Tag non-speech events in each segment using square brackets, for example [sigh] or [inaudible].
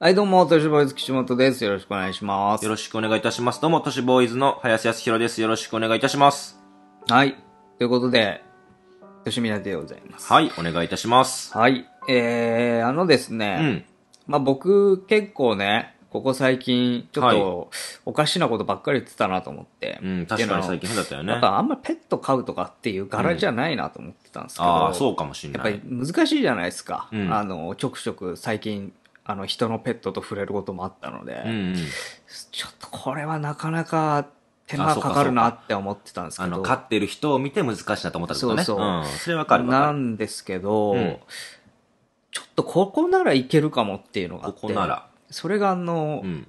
はい、どうも、都市ボーイズ岸本です。よろしくお願いします。よろしくお願いいたします。どうも、都市ボーイズの林康弘です。よろしくお願いいたします。はい。ということで、都しみなでございます。はい、お願いいたします。はい。えー、あのですね、うん、まあ僕、結構ね、ここ最近、ちょっと、おかしなことばっかり言ってたなと思って。うん、確かに最近だったよね。なんかあんまペット飼うとかっていう柄じゃないなと思ってたんですけど。うん、ああ、そうかもしれない。やっぱり難しいじゃないですか。うん、あの、ちょくちょく最近あの人のペットと触れることもあったので、うんちょっとこれはなかなか手間かかるなって思ってたんですけど。あの、飼ってる人を見て難しいなと思ったんですね。そうそう。うん、それわかるなんですけど、うん、ちょっとここならいけるかもっていうのがあって。ここなら。それがあの、うん、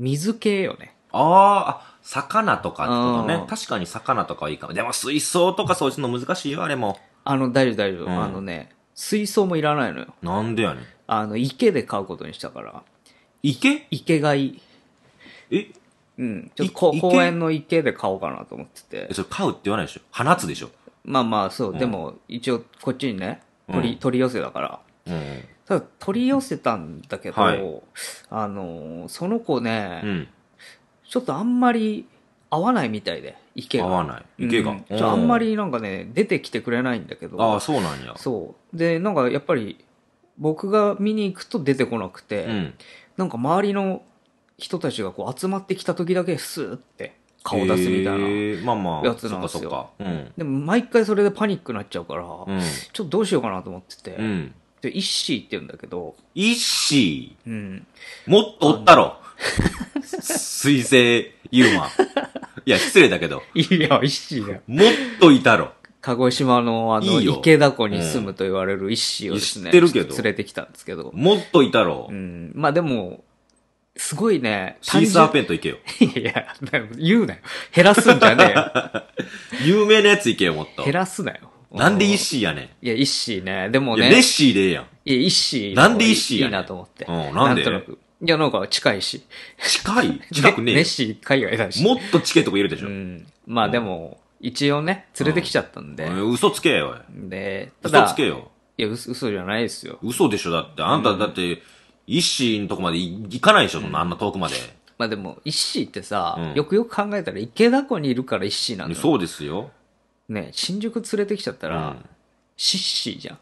水系よね。ああ、魚とかってことね。確かに魚とかはいいかも。でも水槽とかそういうの難しいよ、あれも。あの、大丈夫大丈夫。あのね、水槽もいらないのよ。なんでやねん。あの、池で飼うことにしたから。池池貝。え、うん。ちょっとい公園の池で飼おうかなと思っててそれ飼うって言わないでしょ放つでしょまあまあ、そう。でも、一応、こっちにね、取り、取り寄せだから。うん。ただ、取り寄せたんだけど、はいあのその子ね、うん。ちょっとあんまり合わないみたいで、池合が。わない。池が。うんあんまりなんかね、出てきてくれないんだけど。ああ、そうなんや。そう。で、なんかやっぱり、僕が見に行くと出てこなくて、うん、なんか周りの人たちがこう集まってきた時だけスーって顔出すみたいなやつなんですよ。まあまあうん、でも毎回それでパニックになっちゃうから、うん、ちょっとどうしようかなと思ってて、うん、で、イッシーって言うんだけど。イッシーうん。もっとおったろ水星ユーマ。いや、失礼だけど。いや、イッシーだよ。もっといたろ。鹿児島のあの、池田湖に住むと言われる石をですね、知ってるけど連れてきたんですけど。もっといたろう。ん。まあでも、すごいね、シーサーペント行けよ。[laughs] いや、言うなよ。減らすんじゃねえ [laughs] 有名なやつ行けよ、もっと減らすなよ。なんで一子やねいや、一子ね。でもね。いや、ねッ、シーでええやん。いや、一子。なんでイッシいいなと思って。うんなんでとなく。いや、なんか近いし。近い近くねえネッシー海外だし。もっと近いとこいるでしょ。うん。まあでも、一応ね、連れてきちゃったんで。うん嘘つけよ、おいで、ただ嘘つけよ。いや、嘘じゃないですよ。嘘でしょ、だって。あんた、だって、一心のとこまで行かないでしょ、そんなあんな遠くまで。まあでも、一心ってさ、うんよくよく考えたら池田湖にいるから一心なんだそうですよ。ね、新宿連れてきちゃったらん、シッシーじゃん。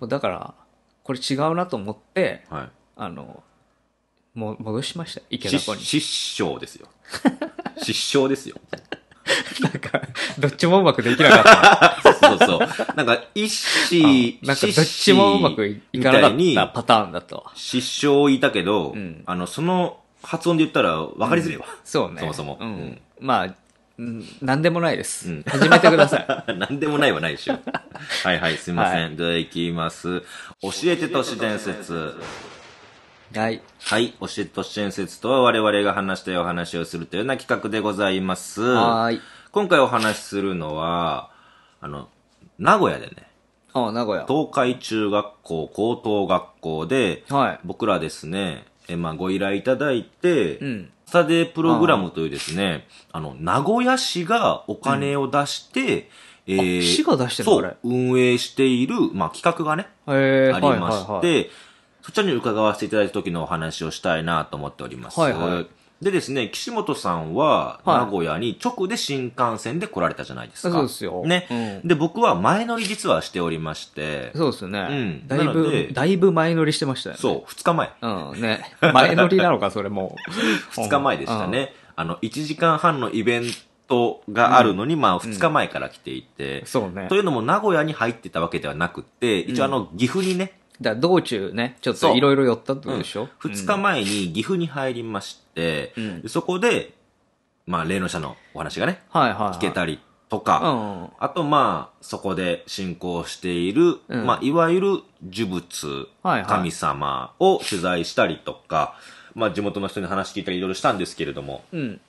もうだから、これ違うなと思って、はあの、もう戻しました、池田湖に。失笑ですよ。失笑ですよ。[laughs] なんか、どっちもうまくできなかった。そうそうなんか、一子、なんかどっちもうまくいかなかったパターンだと。失笑いたけど、うん、あの、その発音で言ったら分かりづらいわ、うん。そうね。そもそも。うん。まあ、なんでもないです。うん、始めてください。[laughs] なんでもないはないでしょ。はいはい、すいません。はい、では行きます。教えて都市伝説。はい。はい。おしっとし伝説とは我々が話したいお話をするというような企画でございます。はい。今回お話しするのは、あの、名古屋でね。ああ、名古屋。東海中学校高等学校で、はい。僕らですね、え、まあ、ご依頼いただいて、うん。スタデープログラムというですね、あの、名古屋市がお金を出して、うん、えー、市が出してるそう、運営している、まあ、企画がね、ありまして、はいはいはいそちらに伺わせていただいた時のお話をしたいなと思っております。はいはい。でですね、岸本さんは、名古屋に直で新幹線で来られたじゃないですか。そうですよ。ね。うん、で、僕は前乗り実はしておりまして。そうですね。うん。だいぶ、だいぶ前乗りしてましたよね。そう、二日前。うん、ね。前乗りなのか、それも2 [laughs] 二日前でしたね。うん、あの、1時間半のイベント、があるのに、うん、まあ、2日前から来ていて、うん、そうね。というのも、名古屋に入ってたわけではなくて、一応あの、岐阜にね、だ道中ね、ちょっといろいろ寄ったってことでしょ、うん、日前に岐阜に入りまして、うん、そこで、まあ、霊能者のお話がね、はいはいはい、聞けたりとか、うん、あとまあ、そこで信仰している、うん、まあ、いわゆる呪物、はいはい、神様を取材したりとか、まあ、地元の人に話聞いたりいろいろしたんですけれども、うん、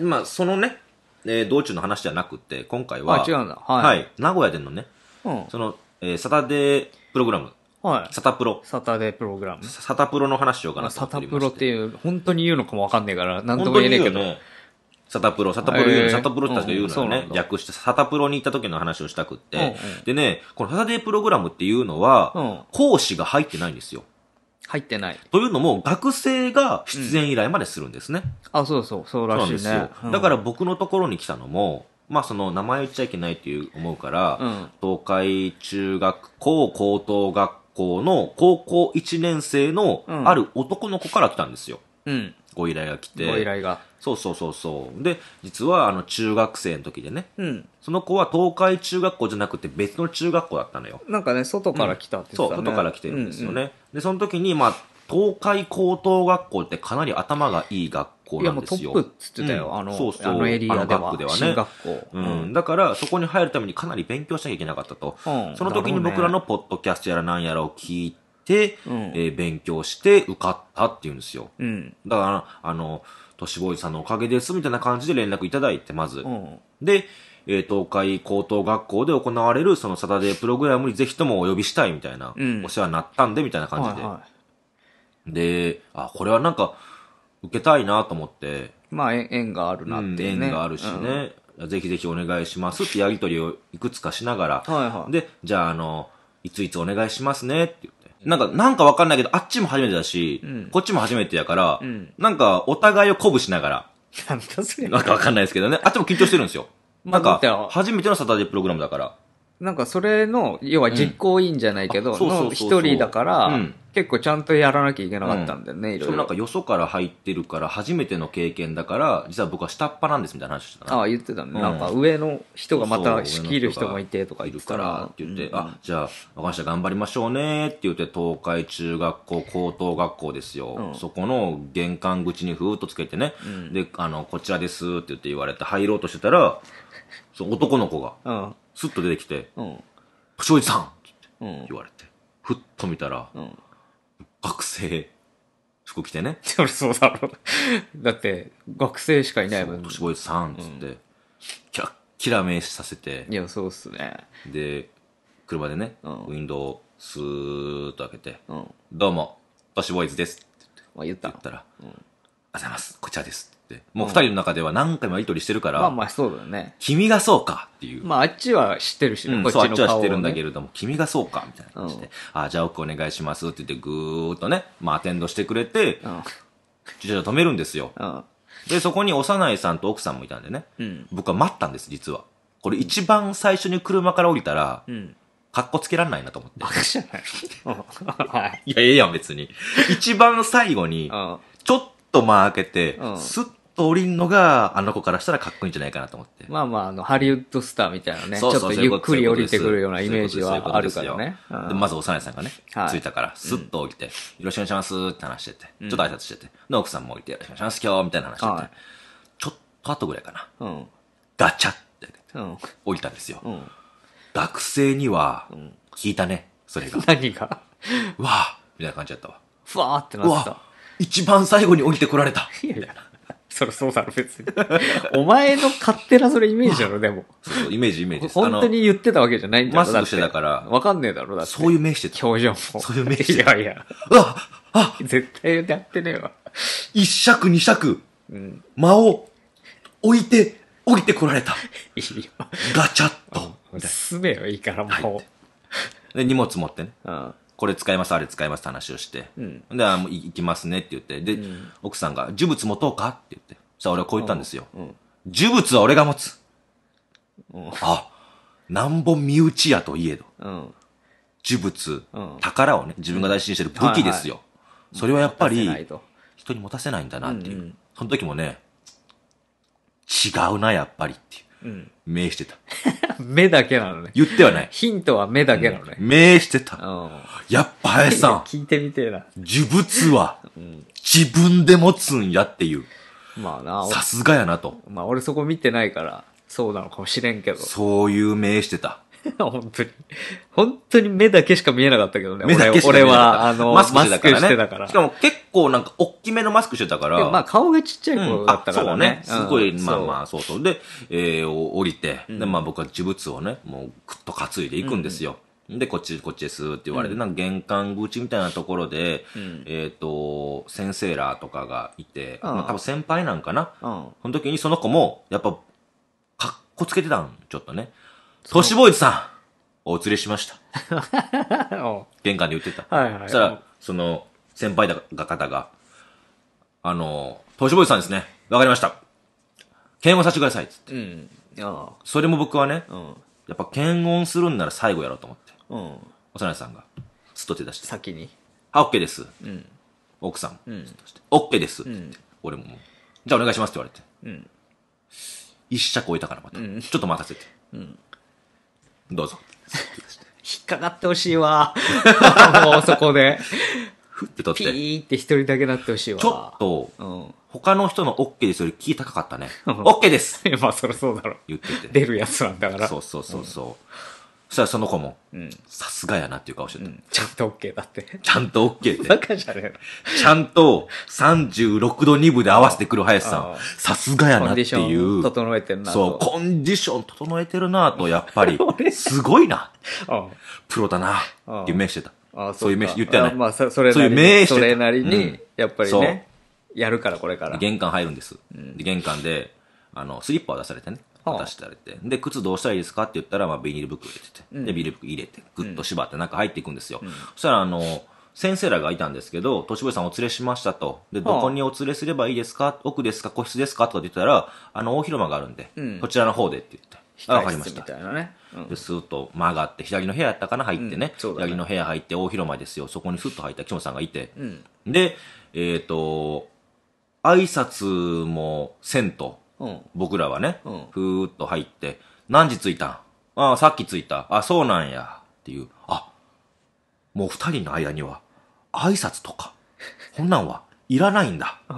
まあ、そのね、えー、道中の話じゃなくて、今回は、はい、はい、名古屋でのね、その、えー、サタデー、プログラム。はい。サタプロ。サタデープログラム。サタプロの話しようかなとサ思ってタプロっていう、本当に言うのかもわかんねえから、なんとも言えねえけど。サタプロ、サタプロ言うよーサタプロって確か言うのよね。うん略して、サタプロに行った時の話をしたくっうんうんて。でね、このサタデープログラムっていうのうは、ん。講師が入ってないんですよ。入ってない。というのも、学生が出演依頼までするんですね。あ、そうそう、そうそうらしいですねだから、僕のところに来たのも、まあその名前言っちゃいけないっていう思うから、うん、東海中学校高等学校の高校1年生のある男の子から来たんですよ。うん。ご依頼が来て。ご依頼が。そうそうそうそう。で、実はあの中学生の時でね、うん、その子は東海中学校じゃなくて別の中学校だったのよ。なんかね、外から来たって言ってたね、うん、そう、外から来てるんですよね。うんうん、で、その時に、まあ、東海高等学校ってかなり頭がいい学校なんですよ。いやもうトップっつってたよ、うん、あの、そうそうあのエリアでは。学ではね。学校、うん。うん。だから、そこに入るためにかなり勉強しなきゃいけなかったと。うん、その時に僕らのポッドキャストやらなんやらを聞いて、て、うん、えー、勉強して受かったっていうんですよ。うん、だから、あの、都市ボーイさんのおかげです、みたいな感じで連絡いただいて、まず。うん、で、えー、東海高等学校で行われる、そのサタデープログラムにぜひともお呼びしたい、みたいな、うん、お世話になったんで、みたいな感じで。はいはいで、あ、これはなんか、受けたいなと思って。まあ、縁があるなって、ね、縁があるしね、うん、ぜひぜひお願いしますってやりとりをいくつかしながら。はいはい、で、じゃあ、あの、いついつお願いしますねって言って。なんか、なんかわかんないけど、あっちも初めてだし、うん、こっちも初めてやから、うん、なんか、お互いを鼓舞しながら。なんかわかんないですけどね。あっちも緊張してるんですよ。[laughs] なんか、初めてのサタデープログラムだから。なんかそれの、要は実行委員じゃないけど、の一人だから、結構ちゃんとやらなきゃいけなかったんだよね、ういろいろ。なんかよそから入ってるから、初めての経験だから、実は僕は下っ端なんですみたいな話してたああ、言ってたね、なんか上の人がまた仕切る人もいてとかいるかたら。って言って、あ、じゃあ、わかりました、頑張りましょうねって言って、東海中学校、高等学校ですよ。そこの玄関口にふーっとつけてね、で、あの、こちらですって言って言われて入ろうとしてたら、そ男の子が、スッと出てきて、うん。「庄司さん!」って言われてふっと見たらうん。学生服着てね [laughs] そうだろう。だって、学生しかい「ないもん。年越えさん」っつって、キラッキラ名刺させていや、そうっすね。で車でね、うんウィンドウスーッと開けてうん。「どうも年越えズです」って言った言っ。たら「ありがとうございますこちらです」。もう二人の中では何回もやりとりしてるから、まあまあそうだよね。君がそうかっていう。まああっちは知ってるしね、うん、こっちのそう、あっちは知ってるんだけれども、君がそうかみたいな感じで、ああ、じゃあ奥お願いしますって言ってぐーっとね、まあアテンドしてくれて、じゃ、場止めるんですよ。で、そこに幼いさんと奥さんもいたんでね、うん、僕は待ったんです、実は。これ一番最初に車から降りたら、うんかっこつけらんないなと思って。バカじゃない [laughs] いや、ええやん、別に。一番最後に、ちょっと間開けて、スッと降りんのが、あの子からしたらかっこいいんじゃないかなと思って。まあまあ、あの、ハリウッドスターみたいなね、ちょっとゆっくり降りてくるようなイメージはあるからね。まず、おでまず、幼いさんがね、い、着いたから、スッと降りて、よろしくお願いしますって話してて、ちょっと挨拶してて、奥さんも降りて、よろしくお願いします、今日、みたいな話してて、ちょっと後ぐらいかな、ガチャって、降りたんですよ。学生には、聞いたね、それが。何がわあみたいな感じだったわ。ふわーってなった。一番最後に降りてこられた。いやいや。そりゃそうだろ、別に。お前の勝手なそれイメージだろ、でも。そうそう、イメージイメージ本当に言ってたわけじゃないんだマスクしてたから。わかんねえだろ、だって。そういう目してた。表情も。そういう目してた。いやいや。ああ絶対やってねえわ。一尺二尺、うん。間を置いて、降りてこられた。いいよ。ガチャッと。進めよ、いいから、もう。で荷物持ってね。うん。これ使います、あれ使いますって話をして、うん、で、あもう行きますねって言って、で、うん、奥さんが、呪物持とうかって言って、さあ俺はこう言ったんですよ。うん、呪物は俺が持つ。うん、あ、なんぼ身内やといえど、うん、呪物、宝をね、自分が大事にしてる武器ですよ。それはやっぱり、人に持たせないんだなっていう。その時もね、違うな、やっぱりっていう。名してた。[laughs] 目だけなのね。言ってはない。ヒントは目だけなのね。名してた。やっぱ林さん。[laughs] 聞いてみてえな。呪物は、自分で持つんやっていう。まあな。さすがやなと。まあ俺そこ見てないから、そうなのかもしれんけど。そういう名してた。[laughs] 本当に。本当に目だけしか見えなかったけどね。目だけしか見えなかった。俺は、あの、マスクしてたからね。しかも結構なんか大きめのマスクしてたから。まあ顔がちっちゃい子だったからね。そうね。すごい、まあまあ、そうそう。で、え降りて、で、まあ僕は呪物をね、もうぐっと担いでいくんですよ。で、こっち、こっちですって言われて、なんか玄関口みたいなところで、えっ、と、先生らとかがいて、まあ多分先輩なんかな。その時にその子も、やっぱ、かっこつけてたん、ちょっとね。トシボーイズさん、お連れしました。[laughs] 玄関で言ってた。はいはいそしたら、その、先輩だが方が、あの、トシボーイズさんですね。わかりました。検温させてください。つって。うん。それも僕はね、うん。やっぱ検温するんなら最後やろうと思って。うん。幼いさんが、すっと手出して。先に。あ、オッケーです。うん。奥さんうん。オッケーです。ん俺ももうじゃあお願いしますって言われて。うん一尺置いたからまた。ちょっと待たせて。どうぞ。引っかかってほしいわ。[laughs] もうそこで。ふって取って。ピーって一人だけなってほしいわ。ちょっと、うん、他の人のオケーですよりキ高かったね。オッケーです [laughs] まあそりゃそうだろ。言ってて。出るやつなんだから。そうそうそうそう。うんしたその子も、さすがやなっていう顔してた。ちゃんと OK だって。ちゃんと OK って。バカじゃねちゃんと36度2分で合わせてくる林さんさすがてやう。コなンっデてィシいョンう。整えてるなそう、コンディション整えてるなと、やっぱり。[laughs] すごいな。プロだな。っていう目してた。あそういう名し言ったよね。まあ、そそれなりにそういう名それなりにやっぱりね、やるから、これから。玄関入るんです。で玄関で、あの、スリッパを出されてね。渡してあれて。で、靴どうしたらいいですかって言ったら、まあ、ビニール袋入れてて、うん、で、ビニール袋入れて、ぐっと縛って中入っていくんですよ。うん、そしたら、あの、先生らがいたんですけど、年上さんお連れしましたと。で、どこにお連れすればいいですか奥ですか個室ですかとかって言ったら、あの、大広間があるんで、うん、ちらの方でって言って。わかりました。みたいなね。うん、で、スーッと曲がって、左の部屋やったかな入ってね。うん、ね左の部屋入って、大広間ですよ。そこにスッと入った木本さんがいて。うん、で、えっ、ー、と、挨拶もせんと。うん、僕らはね、うん、ふーっと入って、何時着いたんああ、さっき着いた。あ、そうなんや。っていう。あ、もう二人の間には、挨拶とか、こんなんはいらないんだ。[laughs]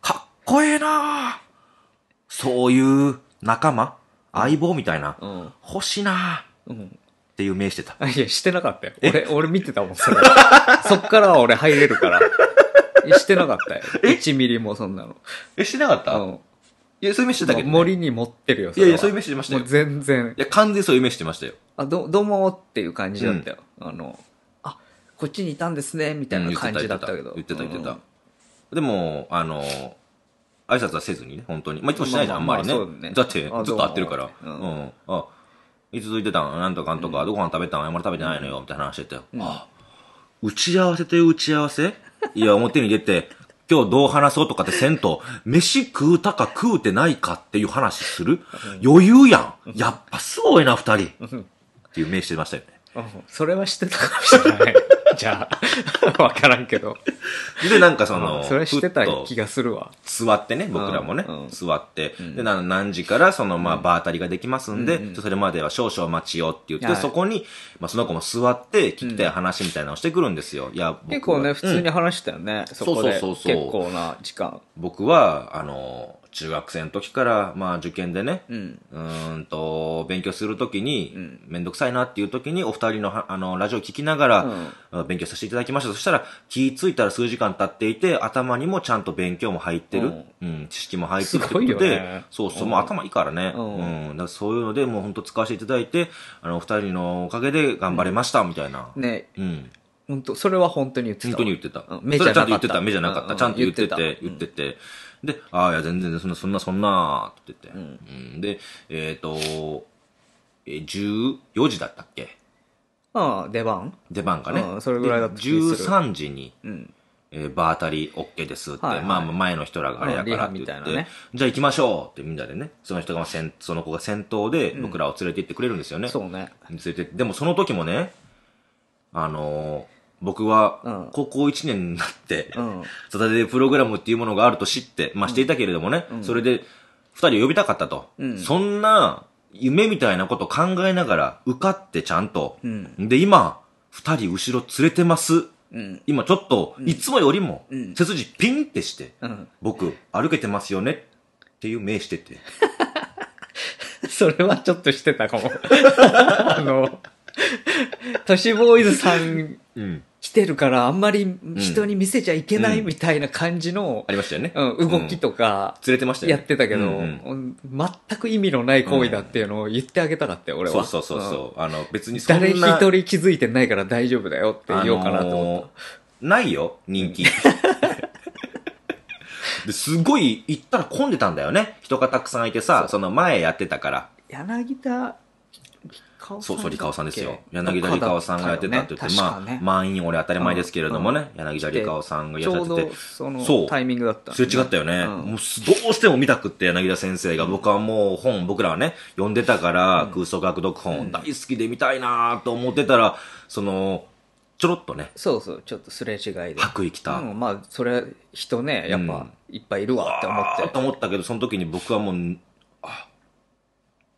かっこええなそういう仲間、相棒みたいな、うん、欲しいなっていう目してた。いや、してなかったよ。俺、俺見てたもん、それ。[laughs] そっからは俺入れるから。してなかったよ。1ミリもそんなの。え、してなかったうん。いや、そういう目してたけど、ね、森に持ってるよ。いやいや、そういう目してましたよ。もう全然。いや、完全そういう目してましたよ。あ、ど、どうもっていう感じだったよ。うん、あの、あ、こっちにいたんですね、みたいな感じだったけど。言ってた、言ってた。でも、あの、挨拶はせずにね、本当に。まあ、いつもしないじゃん、あんまりね。ねだって、ずっと会ってるから。うん。あ、いつ続いてたんなんとかんとか、どご飯食べたんあんまり食べてないのよ、みたいな話してたよ。あ、打ち合わせという打ち合わせいや、表に出て、今日どう話そうとかってせんと、飯食うたか食うてないかっていう話する、余裕やん。やっぱすごいな、二人。っていう名してましたよね。それは知ってたかもしれない。[laughs] じゃあ、わからんけど。で、なんかその、それ知ってた気がするわ。座ってね、僕らもね、座って、で、何時からその、まあ、場当たりができますんで、それまでは少々待ちよって言って、そこに、まあ、その子も座って、聞きたい話みたいなのをしてくるんですよ。いや、結構ね、普通に話したよね、そこで。そうそうそう。結構な時間。僕は、あの、中学生の時から、まあ、受験でね、うん、うんと、勉強するときに、うん、めんどくさいなっていうときに、お二人のあの、ラジオ聞きながら、うん、勉強させていただきました。そしたら、気付いたら数時間経っていて、頭にもちゃんと勉強も入ってる、うん、うん、知識も入ってるってことで、ね、そうそう、もう頭いいからね、うん、だそういうので、もう本当使わせていただいて、あの、お二人のおかげで頑張れました、みたいな。ね。うん。本当それは本当に言ってた。本当に言ってた。目じゃなかった。ちゃんと言ってた、目じゃなかった。ちゃんと言ってて、言ってて。で、ああ、いや、全然、そんな、そんな、そんな、って言って。うん、で、えっ、ー、と、えー、14時だったっけああ、出番出番かね。うん、それぐらいだった13時に、うん、えー、場当たり OK ですって、はいはい、まあ、前の人らがあれやからって言って、ね、じゃあ行きましょうってみんなでね、その人が先、その子が先頭で僕らを連れて行ってくれるんですよね。うん、そうね。連れてでもその時もね、あのー僕は、高校1年になって、サタデープログラムっていうものがあると知って、まあ、していたけれどもね、それで、二人を呼びたかったと。そんな、夢みたいなこと考えながら、受かってちゃんと。で、今、二人後ろ連れてます。今ちょっと、いつもよりも、背筋ピンってして、僕、歩けてますよねっていう目してて。[laughs] それはちょっとしてたかも。[laughs] あの、都市ボーイズさん来てるから、あんまり人に見せちゃいけないみたいな感じの、ありましたよね。うん、動きとか、連れてましたやってたけど、全く意味のない行為だっていうのを言ってあげたかったよ、俺は。そうそうそう。あの、別にそ誰一人気づいてないから大丈夫だよって言おうかなと思った。ないよ、人気。[laughs] すごい行ったら混んでたんだよね。人がたくさんいてさ、その前やってたから。柳田そうそう、リカオさんですよ。柳田リカオさんがやってたって言って、まあ、満員俺当たり前ですけれどもね、柳田リカオさんがやってて、そのタイミングだった。すれ違ったよね。もうどうしても見たくって、柳田先生が、僕はもう本、僕らはね、読んでたから、空想学読本、大好きで見たいなと思ってたら、その、ちょろっとね。そうそう、ちょっとすれ違いで。白衣来た。うん、まあ、それ、人ね、やっぱ、いっぱいいるわって思って。と思ったけど、その時に僕はもう、あ、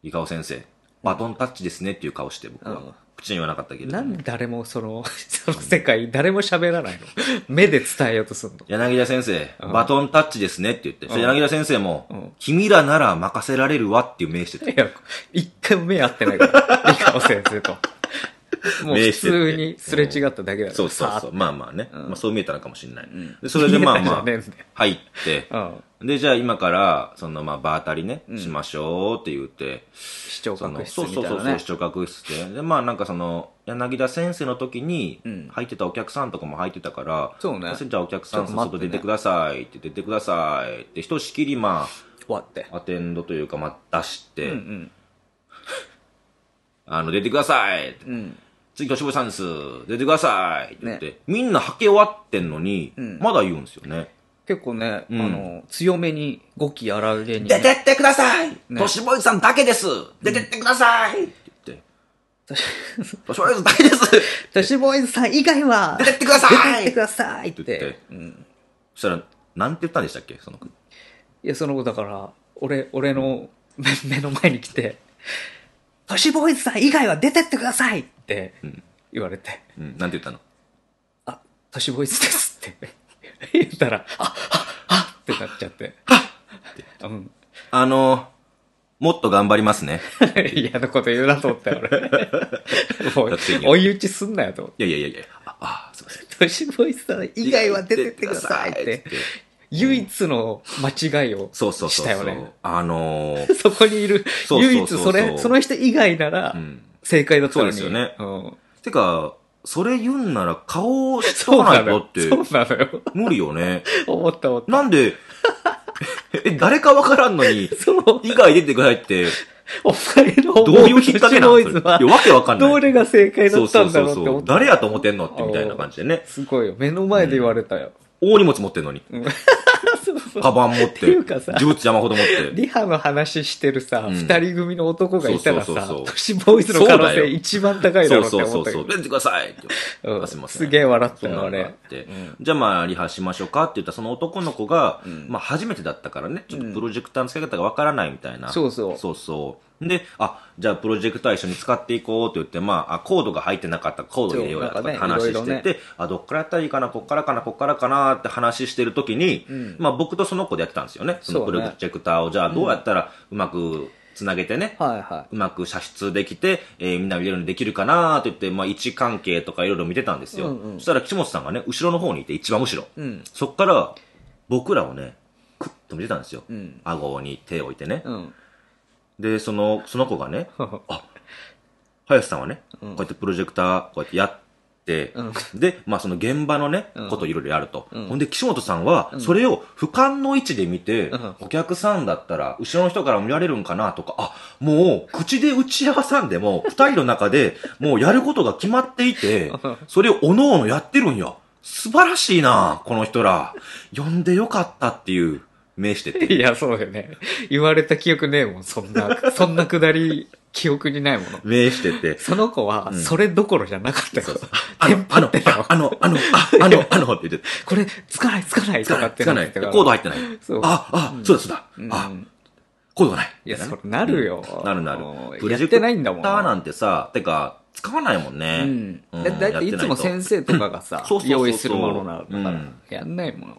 伊オ先生、バトンタッチですねっていう顔して僕は口に言わなかったけどなんで誰もその、[laughs] その世界、誰も喋らないの目で伝えようとすんの。柳田先生、うんバトンタッチですねって言って、柳田先生も、うん君らなら任せられるわっていう名してて、いや、一回も目合ってないから。三 [laughs] 河先生と。もう普通にすれ違っただけだから、そうそうそう。まあまあね。まあそう見えたのかもしれない。で、それでまあまあ、入って、で、じゃあ今から、そのまあ場当たりね、しましょうって言って。視聴覚室そうそうそう、視聴覚室で。で、まあなんかその、柳田先生の時に入ってたお客さんとかも入ってたから、そうね。じゃあお客さん外出てくださいって出てくださいって、ひとしきりまあ、アテンドというかまあ出して、[laughs] あの、出てくださいって。次、吉本さんです。出てくださいって言って、ね、みんなはけ終わってんのに、うん、まだ言うんですよね。結構ね、うん、あの、強めに、語気荒らげに、ね、出てってください年しぼさんだけです出てってください、うん、って言って。としぼいだけです [laughs] 年しイズさん以外は出てってください出てってくださいってうん、そしたら、なんて言ったんでしたっけその子。いや、その子だから、俺、俺の目の前に来て、トシボーイズさん以外は出てってくださいって言われて。うん、なんて言ったのあ、トシボーイズですって [laughs] 言ったら、あ、あ、あってなっちゃって。あ、うん、あの、もっと頑張りますね。[laughs] 嫌なこと言うなと思ったよ、俺。[laughs] もう、追い打ちすんなよと思って。いやいやいやいや、あ、あすいません。トシボーイズさん以外は出てってくださいって唯一の間違いをしたよね。そうそうそうそうあのー、[laughs] そこにいる、唯一それ、その人以外なら、正解だったのに、うん、そうですよね。うん、てか、それ言うんなら顔をしとかないとって。そうなのよ。無理よね。[laughs] 思った思った。なんで、[laughs] え、誰かわからんのに、そ以外出てくださいって。お前のどういう引っ掛けなのいや、わけわかんない。どれが正解だったんだろうって思った。誰やと思ってんのってみたいな感じでね。すごいよ。目の前で言われたよ。うん大荷物持ってんのに。そうそう [laughs] カバン持って。っていうかさ、呪物山ほど持って。リハの話してるさ、二、人組の男がいたらさ、都市ボーイズの可能性一番高いだろうって思ったけど。そうそうそう。レンジくださいって言わせす、げえ笑ったよ、あれ。じゃあまあ、リハしましょうかって言ったら、その男の子が、まあ初めてだったからね、ちょっとプロジェクターの付け方がわからないみたいな。そうそう。そうそう。で、あ、じゃあプロジェクター一緒に使っていこうと言って、まあ、あコードが入ってなかったらコード入れようやとか話してて、ねね、あ、どっからやったらいいかな、こっからかな、こっからかなって話してるときに、うん、まあ僕とその子でやってたんですよね。そのプロジェクターを、じゃあどうやったらうまく、つなげてね、はいはい、うまく射出できて、えー、みんな見れるようにできるかなって言って、まあ、位置関係とかいろいろ見てたんですよ、うんうん、そしたら岸本さんがね後ろの方にいて一番後ろ、うん、そっから僕らをねクッと見てたんですよ、うん、顎に手を置いてね、うんで、その、その子がね、[laughs] あ、林さんはね、こうやってプロジェクター、こうやってやって、で、まあその現場のね、こといろいろやると。ほんで、岸本さんは、それを俯瞰の位置で見て、お客さんだったら、後ろの人から見られるんかなとか、あ、もう、口で打ち合わさんでも、[laughs] 二人の中で、もうやることが決まっていて、それをおのおのやってるんや。素晴らしいな、この人ら。呼んでよかったっていう。名してて。いや、そうよね。言われた記憶ねえもん、そんな、[laughs] そんなくだり、記憶にないもの。名してて。その子は、それどころじゃなかったよ。あの、あの、あの、あの、あの、あの、って言ってこれ、つかない、つかない、とかってつかない。コード入ってない。そう。あ、あ、そうだ、そうだ。あ、コードがない。いや、それなるよ。なるなる。プレジェクターなんてさ、てか、使わないもんね。うん。だいたいいつも先生とかがさ、[laughs] 用意するものなのから、やんないもの。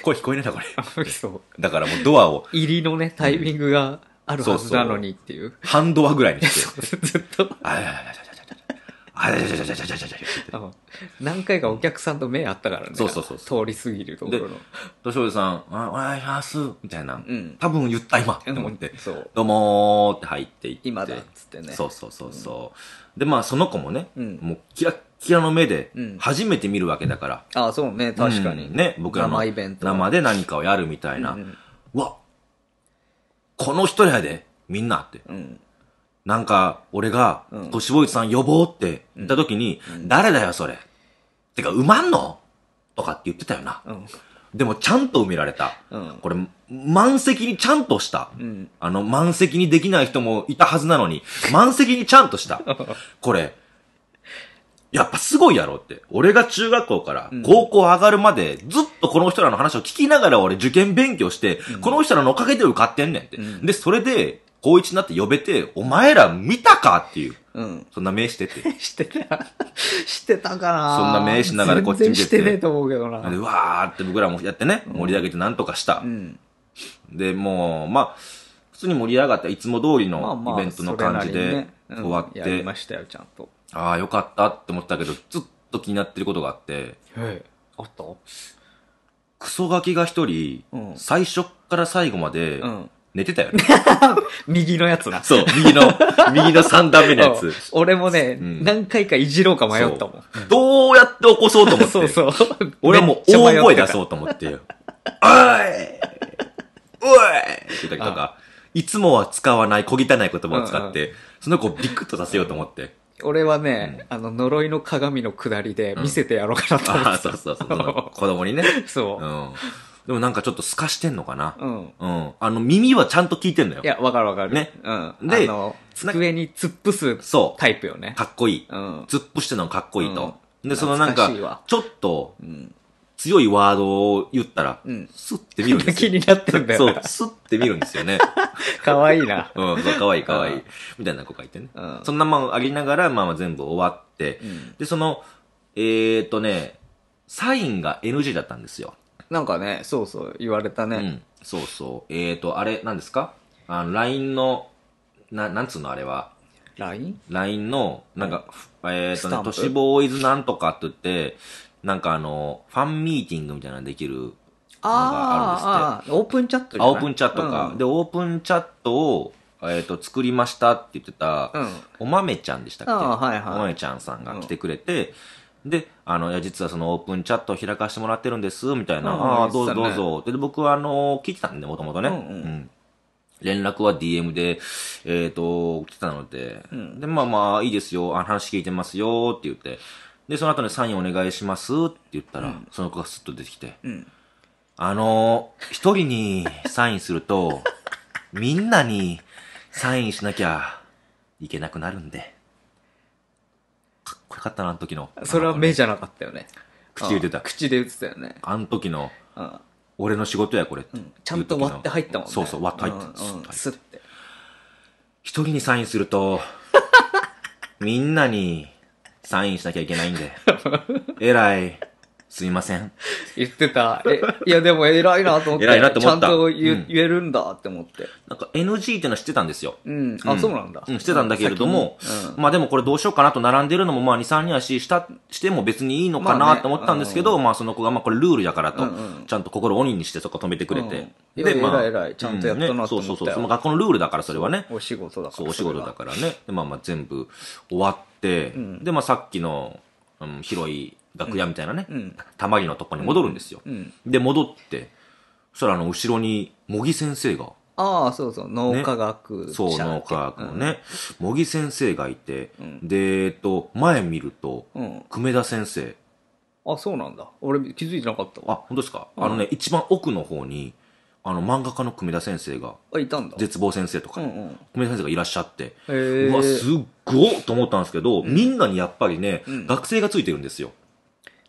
声聞こえないな、これ。そう。だからもうドアを、入りのね、タイミングがあるはずなのにっていう。半ドアぐらいにして、ずっと。あらららららあらららららららあ何回かお客さんと目あったからね。そうそうそう通り過ぎるところの。としょうじさん、お願いします、みたいな。うん多分言った、今って思って。そう。どうもーって入っていって。今だっつってねそうそうそうそう。で、まあその子もね、うんもうキラッきらの目で、初めて見るわけだから。ああ、そうね、確かに。うん、ね、僕らの生で何かをやるみたいな。うんわ、この人やで、みんなって。うん、なんか、俺が、としぼいさん呼ぼうって言った時に、うん、誰だよ、それ。てか、埋まんのとかって言ってたよな。でも、ちゃんと埋められた。これ、満席にちゃんとした、うん、あの、満席にできない人もいたはずなのに、満席にちゃんとした。[laughs] これ、やっぱすごいやろって。俺が中学校から高校上がるまで、ずっとこの人らの話を聞きながら俺受験勉強して、この人らのおかげで受かってんねんって。うん、で、それで、高一になって呼べて、お前ら見たかっていう。うん。そんな名してて。し [laughs] てた。してたかなそんな名しながらこっち見てて。してねえと思うけどな。で、わーって僕らもやってね、盛り上げてなんとかした。うん。で、もう、まあ、普通に盛り上がったいつも通りのイベントの感じで終わって。まあまあねうん、やりましたよ、ちゃんと。ああ、よかったって思ったけど、ずっと気になってることがあって、はい。あったクソガキが一人、うん最初から最後までうん。寝てたよね。[laughs] 右のやつな。そう、右の、右の三段目のやつ。[laughs] 俺もね、うん何回かいじろうか迷ったもん。どうやって起こそうと思って。[laughs] そうそう。俺も大声出そう。と思って。おいおいって言ったりとか、いつもは使わない小汚い言葉を使って、その子をビクッとさせようと思って。俺はね、あの、呪いの鏡の下りで見せてやろうかなと思って、ああ、そうそうそう子供にね。[laughs] そう。うん。でもなんかちょっと透かしてんのかな。うん。うん。あの、耳はちゃんと聞いてんのよ。いや、わかるわかる。ねうん。で上あの、机に突っ伏すそタイプよねかっこいい。うん。突っ伏してんのかっこいいと。で、そのなんかか、ちょっと、うん。強いワードを言ったら、うん、スッて見るんですよ。[laughs] 気になってんだよ。そう、スッて見るんですよね。かわいいな。うん、そう、かわいいかわいい。みたいな子がいてね。うん、そんなもんあげながら、まあまあ全部終わって、うん、で、その、えー、っとね、サインが NG だったんですよ。なんかね、そうそう、言われたね。うん、そうそう。えー、っと、あれ、何ですかあの、LINE の、な、なんつうのあれは。LINE?LINE の、なんか、うん、えー、っとね、都市ボーイズなんとかって言って、なんかあの、ファンミーティングみたいなのできるああ、オープンチャットオープンチャットか、うん。で、オープンチャットを、えっ、ー、と、作りましたって言ってた、うん、おまめちゃんでしたっけ、はいはい、おまめちゃんさんが来てくれて、うん、で、あの、いや、実はそのオープンチャットを開かしてもらってるんです、みたいな、ああ、どうぞどうぞ。で、僕はあの、聞いてたんで、もともとね。うんうん連絡は DM で、えっ、ー、と、来てたので、で、まあまあ、いいですよ、あ話聞いてますよ、って言って、で、その後にサインお願いしますって言ったら、うんその子がスッと出てきて、うん。あのー、一人にサインすると、[laughs] みんなにサインしなきゃいけなくなるんで。かっこよかったな、あの時の。それは目じゃなかったよね。口で言ってた。口で言ってたよね。あの時の、うん。俺の仕事やこれうんちゃんと割って入ったもんね。そうそう割って入った。スッんっスッて。一人にサインすると、[laughs] みんなにサインしなきゃいけないんで。え [laughs] らい。すいません。言ってた。え、いやでも偉いなと思って。偉いなと思った。ちゃんと言,、うん、言えるんだって思って。なんか NG ってのは知ってたんですよ。うん。あ、うん、そうなんだ。うん、してたんだけれども、うん、まあでもこれどうしようかなと並んでるのもまあ2、3人はし、した、しても別にいいのかなと思ったんですけど、まあ、ね、まあ、その子がまあこれルールだからと、うんうん、ちゃんと心鬼にしてそこ止めてくれて。うん、で、まあ。偉い偉い。ちゃんとやったなと思った、ね、そうそうそう。その学校のルールだからそれはね。お仕事だから。そう、お仕事だからね。で、まあまあ全部終わって、で、まあさっきの、うん、広い楽屋みたいなね、たまりのとこに戻るんですよ。で、戻って、そしたらあの、後ろに、茂木先生が。ああ、そうそう、脳科学、そう、脳科学のね、茂木先生がいて、で、えっと、前見ると、久米田先生。あ、そうなんだ。俺気づいてなかったわ。あ、本当ですか、あのね、一番奥の方に、あの、漫画家の久米田先生が、あ、いたんだ。絶望先生とか、久米田先生がいらっしゃって、うわ、すっごっと思ったんですけど、みんなにやっぱりね、学生がついてるんですよ。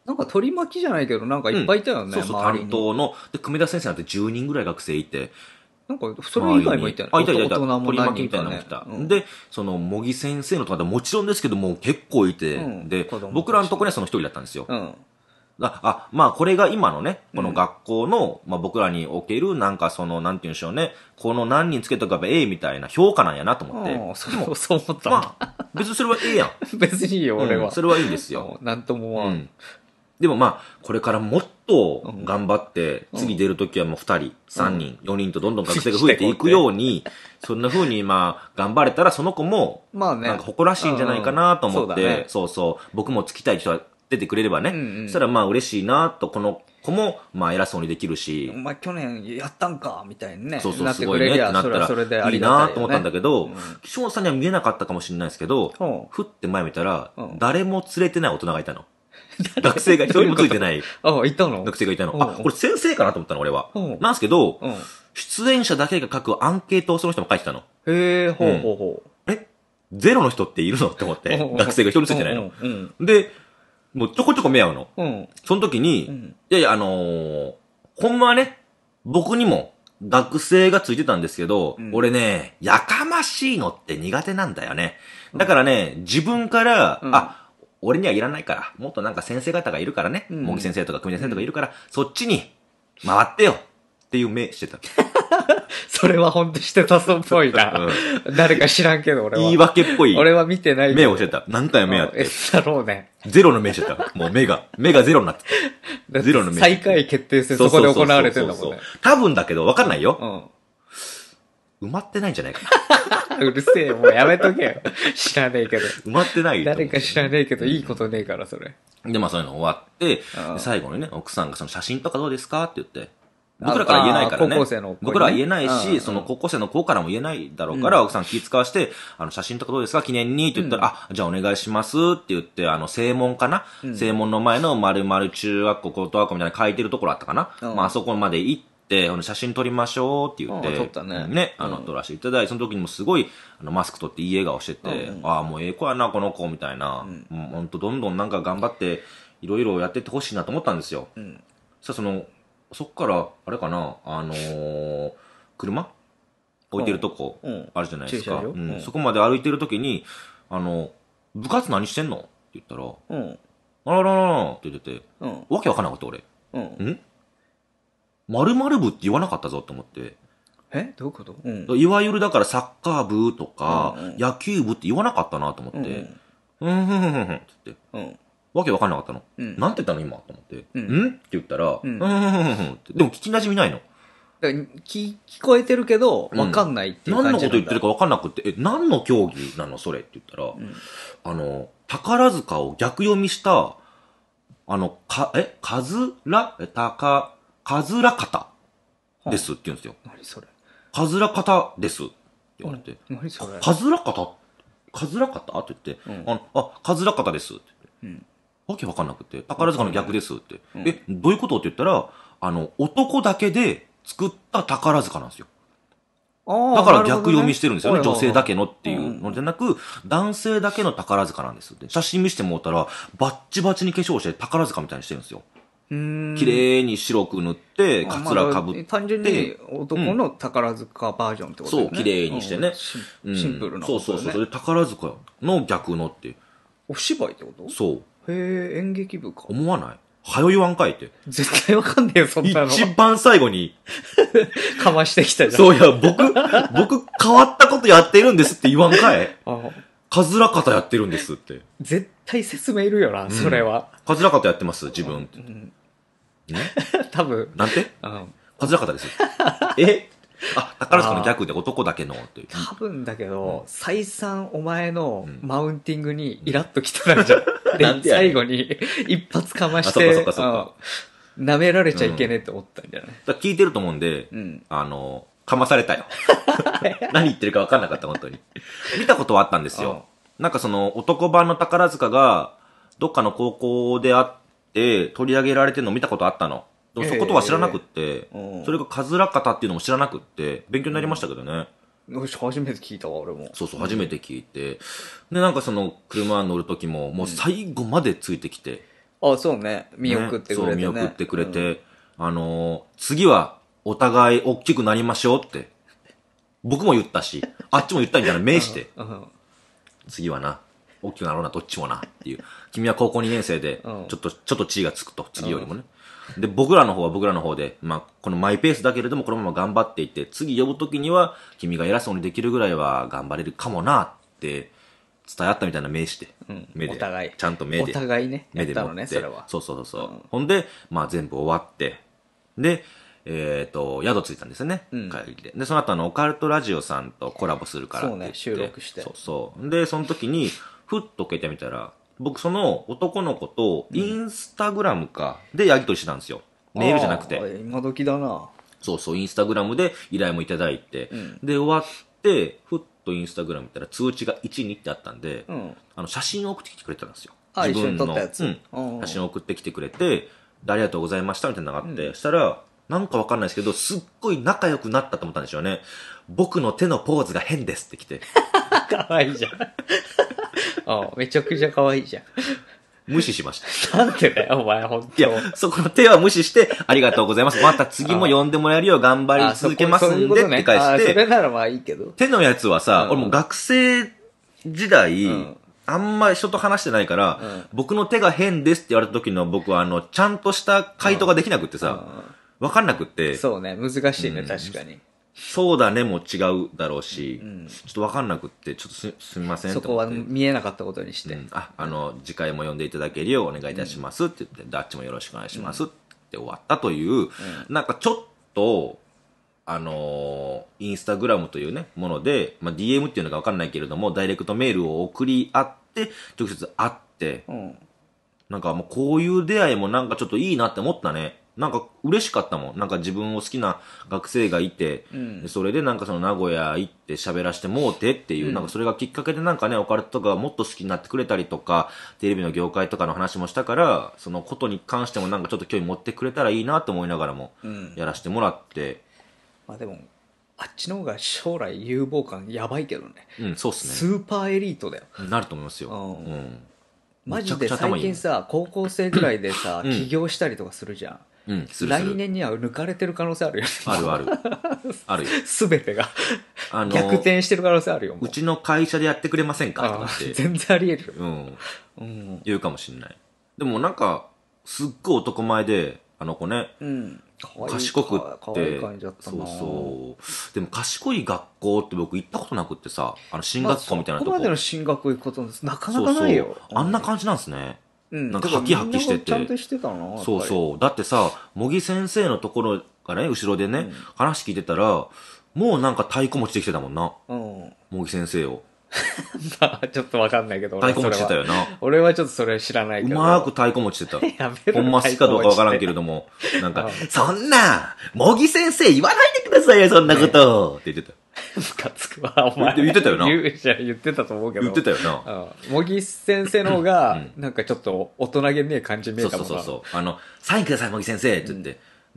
なんか取り巻きじゃないけど、なんかいっぱいいたよね。うん、そうそう、担当の。で、久米田先生なんて10人ぐらい学生いて。なんか、それ以外もいたよね。あ、いたいたいた。取り巻きみたいなの来た。うん、で、その、茂木先生のとかもちろんですけども、結構いて、うん、で、僕らのところにはその一人だったんですよ。うんあ、まあ、これが今のね、この学校の、うん、まあ、僕らにおける、なんかその、なんて言うんでしょうね、この何人つけとかばええみたいな評価なんやなと思って。うん、そう、そう思った。まあ、別にそれはええやん。[laughs] 別にいいよ、俺は、うん、それはいいんですよ。なんとも思わん。でもまあ、これからもっと頑張って、次出るときはもう2人、3人、4人とどんどん学生が増えていくように、そんな風にまあ、頑張れたらその子も、なんか誇らしいんじゃないかなと思って、そうそう、僕もつきたい人は出てくれればね、そしたらまあ嬉しいなと、この子も、まあ偉そうにできるし。お前去年やったんか、みたいにね。そうそう、すごいねってなったら、いいなと思ったんだけど、岸本さんには見えなかったかもしれないですけど、ふって前見たら、誰も連れてない大人がいたの。[laughs] 学生が一人もついてない。ああ、いたの学生がいたの。あ、これ先生かなと思ったの、俺は。なんですけど、出演者だけが書くアンケートをその人も書いてたの。へえ、ほうほうほう。えゼロの人っているのって思って、学生が一人もついてないの。で、もうちょこちょこ目合うの。その時に、いやいや、あのほんまはね、僕にも学生がついてたんですけど、うん、俺ね、やかましいのって苦手なんだよね。だからね、自分から、うん、あ、俺にはいらないから、もっとなんか先生方がいるからね、茂、う、木、ん、先生とか組米先生とかいるから、うん、そっちに回ってよっていう目してた。[laughs] それはほんとしてたそうっぽいな [laughs] うん。誰か知らんけど俺は。言い訳っぽい。俺は見てない目をしてた。何回目やって。だろうね。ゼロの目してた。もう目が、目がゼロになってた。[laughs] ゼロの目。最下位決定戦そこで行われてんだもんね。多分だけど、わかんないよ。埋まってないんじゃないかな。[laughs] うるせえよ、もうやめとけよ。知らねえけど。埋まってないよ。誰か知らねえけど、いいことねえから、それ。で、まあそういうの終わって、最後にね、奥さんがその写真とかどうですかって言って、僕らから言えないからね。高校生の、ね、僕らは言えないし、その高校生の子からも言えないだろうから、うん、奥さん気遣わして、あの、写真とかどうですか記念にって言ったら、うん、あ、じゃあお願いしますって言って、あの、正門かな、うん、正門の前の丸々中学校、高等学校みたいな書いてるところあったかな、まあ、あそこまで行って、、あの写真撮りましょうって言って、撮ったね。ね、あの、撮らせていただいて、その時にもすごい、あの、マスク取っていい笑顔してて、ああ、もうええ子やな、この子、みたいな。うん、ほんと、どんどんなんか頑張って、いろいろやってってほしいなと思ったんですよ。うん。さ、その、そっから、あれかな、あのー、車置いてるとこ、あるじゃないですか。うん。そこまで歩いてる時に、あの、部活何してんのって言ったら、うん。あららららって言ってて、うん。わけわかんなかった、俺。うん。ん〇〇部って言わなかったぞと思って。えどういうこと、うん、いわゆるだからサッカー部とか、うん野球部って言わなかったなと思って、うん、うん、ふんふんふんふんって、うん、わけわかんなかったの。うん、なんて言ったの今と思って、うん、んって言ったら、うん、うんふんふんふんって。でも聞き馴染みないの。聞聞こえてるけど、わかんないっていう感じ、うん、何のこと言ってるかわかんなくて、え、何の競技なのそれって言ったら、うん、あの、宝塚を逆読みした、あの、か、え、かずら、え、たか、かずらタですって言うんですよ。何それ。かずらタですって言われて。何それ。かずらカかずらタって言って、うん、あの、あ、かずら方ですって言って。うん、わけわかんなくて、宝塚の逆ですって。うん、え、どういうことって言ったら、あの、男だけで作った宝塚なんですよ。だから逆読みしてるんですよね。ね女性だけのっていうのじゃなく、うん、男性だけの宝塚なんです。写真見せてもらったら、バッチバチに化粧して宝塚みたいにしてるんですよ。綺麗に白く塗って、かつらかぶって。単純に男の宝塚バージョンってことね、そう、綺麗にしてね。シンプルな、そうそうそう。宝塚の逆のって。お芝居ってことそう。へえ、演劇部か。思わないはよ言わんかいって。絶対わかんねえよ、そんなの。一番最後に。[laughs] かましてきたじゃん。そういや、僕、僕変わったことやってるんですって言わんかい。ああ。かずらかたやってるんですって。絶対説明いるよな、それは。うんカズラカタやってます自分。うん。ね [laughs] 多分。なんてうん。カズラカタです。[laughs] えあ、宝塚の逆で男だけの、という。多分だけど、再三お前のマウンティングにイラッときたんじゃ [laughs] なん。んで、ね最後に一発かましあて、そっかそっかそっ舐められちゃいけねえって思ったんじゃない聞いてると思うんで、うん。あの、かまされたよ。何言ってるか分かんなかった、本当に。見たことはあったんですよ。なんかその、男版の宝塚が、どっかの高校であって、取り上げられてるの見たことあったの。でもそことは知らなくって、それがカズラカタっていうのも知らなくって、勉強になりましたけどね。初めて聞いたわ、俺も。そうそう、初めて聞いて。で、なんかその、車乗る時も、もう最後までついてきて。あ、そうね。見送ってくれて、ね。そう、見送ってくれて。あの次は、お互い大きくなりましょうって。僕も言ったし、あっちも言ったみたいな、名して。次はな、大きくなろうな、どっちもな、っていう。君は高校2年生で、ちょっと、ちょっと地位がつくと、次よりもね。で、僕らの方は僕らの方で、まあ、このマイペースだけれども、このまま頑張っていって、次呼ぶときには、君が偉そうにできるぐらいは頑張れるかもな、って、伝え合ったみたいな名詞で。うん、目で。お互い。ちゃんと目で。お互いね。目で持っね、それは。そうそうそう。うん、ほんで、まあ、全部終わって。で、えっ、ー、と、宿着いたんですよね。うん、帰りで。で、その後、あの、オカルトラジオさんとコラボするからってそうね、収録して。そうそう。で、その時に、ふっと受けてみたら、僕その男の子とインスタグラムか、でやり取りしてたんですよ。メールじゃなくて。今時だな。そうそう、インスタグラムで依頼もいただいて、うんで、終わって、ふっとインスタグラム見たら通知が1、2ってあったんで、うん。あの写真を送ってきてくれたんですよ。自分の、やつ。うん写真を送ってきてくれて、ありがとうございましたみたいなのがあって、したら、なんかわかんないですけど、すっごい仲良くなったと思ったんですよね。僕の手のポーズが変ですって来て。[laughs] かわいいじゃん。あめちゃくちゃ可愛いじゃん。無視しました。なんでだよ、お前、ほんいや、そこの手は無視して、ありがとうございます。また次も呼んでもらえるよう頑張り続けますんで、って返して。それならまあいいけど。手のやつはさ、俺も学生時代、あんまり人と話してないから、僕の手が変ですって言われた時の僕は、あの、ちゃんとした回答ができなくってさ、わかんなくって。そうね、難しいね、確かに。そうだねも違うだろうし、うん、ちょっと分かんなくって、ちょっとすすみませんそこは見えなかったことにして、うん、あ、あの、次回も読んでいただけるようお願いいたしますって言って、うん、ダッチもよろしくお願いしますって終わったという、なんかちょっと、あのー、インスタグラムというね、もので、まあ、DM っていうのか分かんないけれども、ダイレクトメールを送り合って、直接会って、なんかもうこういう出会いもなんかちょっといいなって思ったね。なんか嬉しかったもん。なんか自分を好きな学生がいて、うん、それでなんかその名古屋行って喋らしてもうてっていう、うん、なんかそれがきっかけでなんかね、オカルトとかもっと好きになってくれたりとか、テレビの業界とかの話もしたから、そのことに関してもなんかちょっと興味持ってくれたらいいなと思いながらも、やらしてもらって。うん、まあでも、あっちの方が将来有望感やばいけどね。うん、そうっすね。スーパーエリートだよ。なると思いますよ。うん。マジで最近さ、高校生ぐらいでさ、起業したりとかするじゃん。うん、するす来年には抜かれてる可能性あるよ。あるある。あるよ。[laughs] すべてがあの、逆転してる可能性あるよ。うちの会社でやってくれませんかとかって、全然あり得るうん、うん。言うかもしんない。でもなんか、すっごい男前で、あの子ね、うん。い賢くっ可いて感じだったそうそうでも賢い学校って僕行ったことなくってさあの進学校みたいなとこ,、そこまでの進学行くことなかなかないよ。そうそうあんな感じなんですねなんかハキハキしてて。てそうそう。だってさ、茂木先生のところがね、後ろでね、うん、話聞いてたら、もうなんか太鼓持ちできてたもんな。うん。茂木先生を。[laughs] まあ、ちょっとわかんないけど、太鼓持ちしてたよな。俺はちょっとそれ知らないけど。うまく太鼓持ちしてた。[laughs] やめろほんま好きかどうかわからんけれども、なんか、そんな、茂木先生言わないでくださいよ、そんなこと、ね、って言ってた。ムカつくわ、お前。言ってたよな。言ってたと思うけど。言ってたよな。うん。茂木先生の方が、なんかちょっと大人げねえ感じ見えたもんそうそうそうそう。あの、サインください、茂木先生って言って、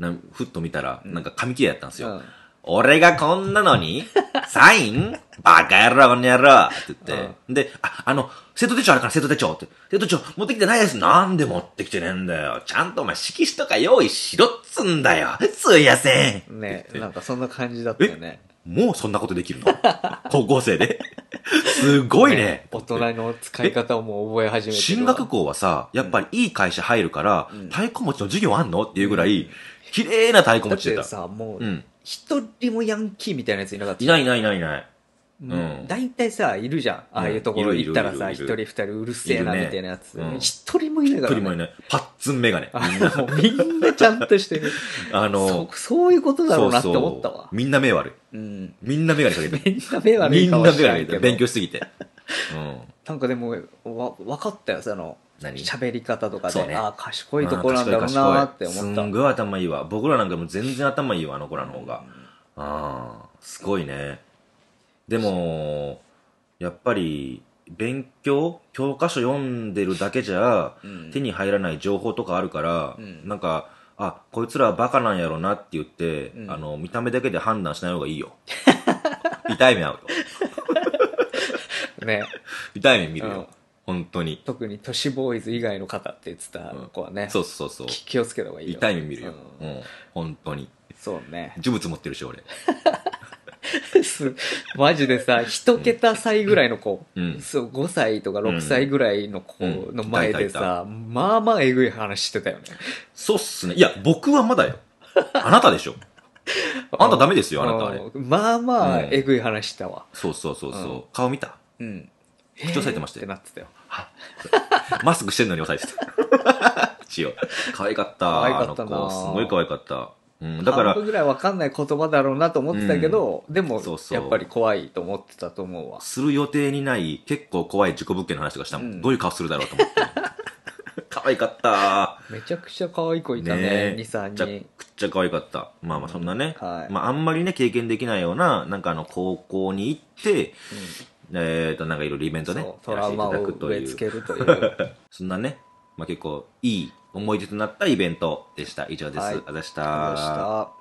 ん、ふっと見たら、なんか紙切れやったんですよ。俺がこんなのに、[laughs] サインバカ野郎、この野郎って言って。うで、あ、あの、生徒手帳あるから生徒手帳って。生徒手帳持ってきてないです。なんで持ってきてねえんだよ。ちゃんとお前色紙とか用意しろっつんだよ。すいやせん。ねなんかそんな感じだったよね。もうそんなことできるの [laughs] 高校生で。[laughs] すごいね、ね、大人の使い方をもう覚え始めて進学校はさ、やっぱりいい会社入るから、うん、太鼓持ちの授業あんのっていうぐらい、綺麗な太鼓持ちでた。だってさ、もう、一人もヤンキーみたいなやついなかった。いないいないいないいない。大体さいるじゃんああいうところ行ったらさ一人二人うるせえなみたいなやつ一人もいないから一人もいないパッツンメガネみんなちゃんとしてるあのそういうことだろうなって思ったわみんな目悪いみんなメガネかけてみんな目悪いみんなメガネかけて勉強しすぎてなんかでもわ分かったよその喋り方とかで、ね、ああ賢いところなんだろうなって思ったすんごい頭いいわ僕らなんかも全然頭いいわあの子らの方がああすごいねでも、やっぱり、勉強教科書読んでるだけじゃ、手に入らない情報とかあるから、うん、なんか、あ、こいつらはバカなんやろなって言って、うん、あの、見た目だけで判断しない方がいいよ。[laughs] 痛い目合うとね。痛い目見るよ。本当に。特に都市ボーイズ以外の方って言ってた子はね。うん、そうそうそう。気をつけた方がいいよ。痛い目見るよ。うん、本当に。そうね。呪物持ってるし、俺。[laughs] すマジでさ一桁歳ぐらいの子、うんそう5歳とか6歳ぐらいの子の前でさ、まあまあえぐい話してたよねそうっすね。いや、僕はまだよ。あなたでしょ。[laughs] あんたダメですよ、あなたあれ。まあまあえぐい話したわそうそうそうそう。うん顔見たうん口押さえてましたよってなってたよマスクしてんのに押さえてた。一 [laughs] 応。可愛かった。可愛かったなあの子、すごい可愛かった。うん、だから。半分ぐらいわかんない言葉だろうなと思ってたけど、うん、でもそうそう、やっぱり怖いと思ってたと思うわ。する予定にない、結構怖い事故物件の話とかしたも、うん。どういう顔するだろうと思って。[laughs] 可愛かった。めちゃくちゃ可愛い子いたね、ね2、3人。めちゃくちゃ可愛かった。まあまあそんなね、うんはい、まああんまりね、経験できないような、なんかあの、高校に行って、うん、えっ、と、なんかいろいろイベントね、トラウマを植え付けるという。[laughs] そんなね、まあ結構いい思い出となったイベントでした。以上です。はい、あうございざした。